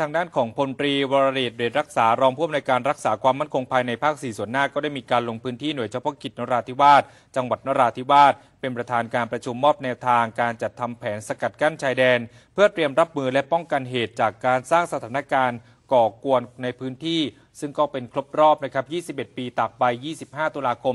ทางด้านของพลตรีวรเดชเดชรักษารองผู้อำนวยการรักษาความมั่นคงภายในภาค 4 ส่วนหน้า ก็ได้มีการลงพื้นที่หน่วยเฉพาะกิจนราธิวาสจังหวัดนราธิวาสเป็นประธานการประชุมมอบแนวทางการจัดทำแผนสกัดกั้นชายแดน เพื่อเตรียมรับมือและป้องกันเหตุจากการสร้างสถานการณ์ก่อกวนในพื้นที่ซึ่งก็เป็นครบรอบนะครับ 21 ปีตากใบ 25 ตุลาคม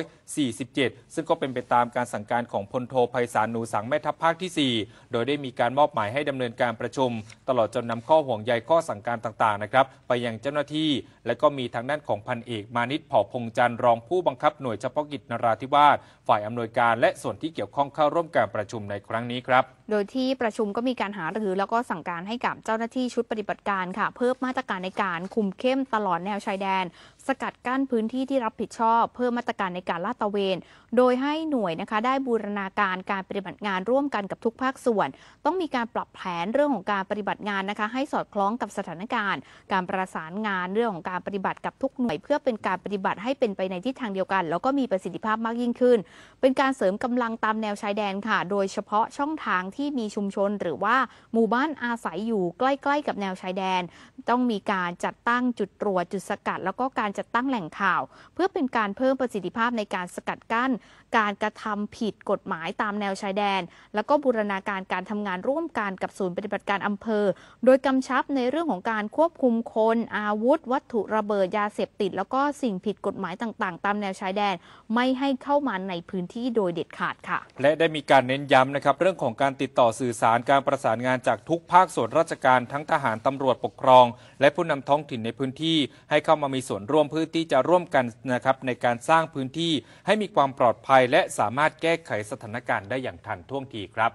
2547 ซึ่งก็เป็นไปตามการสั่งการของพลโทไพศาลหนูสังแม่ทัพภาคที่ 4 โดยได้มีการมอบหมายให้ดำเนินการประชุม ตลอดจนนำข้อห่วงใยข้อสั่งการต่างๆนะครับไปยังเจ้าหน้าที่ และก็มีทางด้านของพันเอกมานิตผ่พงจันทร์รองผู้บังคับหน่วยเฉพาะกิจนราธิวาสฝ่ายอำนวยการ และส่วนที่เกี่ยวข้องเข้าร่วมการประชุมในครั้งนี้ครับ โดยที่ประชุมก็มีการหารือแล้วก็สั่งการให้กับเจ้าหน้าที่ชุดปฏิบัติการค่ะ เพิ่มมาตรการในการคุมเข้มมตลอดแนวชายแดน สกัดกั้นพื้นที่ที่รับผิดชอบเพิ่มมาตรการในการลาดตระเวน โดยให้หน่วยนะคะได้บูรณาการการปฏิบัติงานร่วมกันกับทุกภาคส่วน ต้องมีการปรับแผนเรื่องของการปฏิบัติงานนะคะ ให้สอดคล้องกับสถานการณ์ การประสานงานเรื่องของการปฏิบัติกับทุกหน่วยเพื่อเป็นการปฏิบัติให้เป็นไปในทิศทางเดียวกัน แล้วก็มีประสิทธิภาพมากยิ่งขึ้น เป็นการเสริมกำลังตามแนวชายแดนค่ะ โดยเฉพาะช่องทางที่มีชุมชนหรือว่าหมู่บ้านอาศัยอยู่ใกล้ ๆ กับแนวชายแดน ต้องมีการจัดตั้งจุดุดตรวจจุดสกัดแล้วก็การจัดตั้งแหล่งข่าว เพื่อเป็นการเพิ่มประสิทธิภาพในการสกัดกั้น การกระทำผิดกฎหมายตามแนวชายแดน แล้วก็บูรณาการการทำงานร่วมกันกับศูนย์ปฏิบัติการอำเภอ โดยกำชับในเรื่องของการควบคุมคน อาวุธวัตถุระเบิดยาเสพติด แล้วก็สิ่งผิดกฎหมายต่างๆ ตามแนวชายแดนไม่ให้เข้ามาในพื้นที่โดยเด็ดขาดค่ะ และได้มีการเน้นย้ำนะครับเรื่องของการติดต่อสื่อสารการประสานงานจากทุกภาคส่วนราชการทั้งทหารตำรวจปกครอง และผู้นำท้องถิ่นในพื้นที่ให้เข้ามามีส่วนร่วมเพื่อที่จะร่วมกันนะครับในการสร้างพื้นที่ ให้มีความปลอดภัย และสามารถแก้ไขสถานการณ์ได้อย่างทันท่วงทีครับ